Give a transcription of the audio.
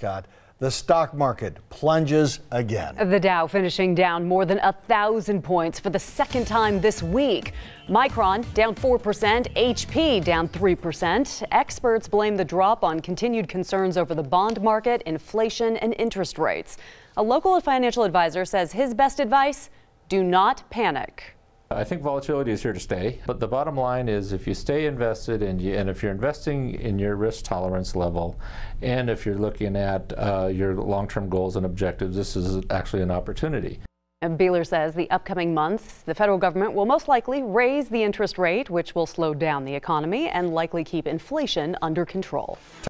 Scott. The stock market plunges again. The Dow finishing down more than a thousand points for the second time this week. Micron down 4%, HP down 3%. Experts blame the drop on continued concerns over the bond market, inflation, and interest rates. A local financial advisor says his best advice do not panic. I think volatility is here to stay, but the bottom line is if you stay invested and, you, and if you're investing in your risk tolerance level, and if you're looking at uh, your long-term goals and objectives, this is actually an opportunity. And Beeler says the upcoming months, the federal government will most likely raise the interest rate, which will slow down the economy and likely keep inflation under control.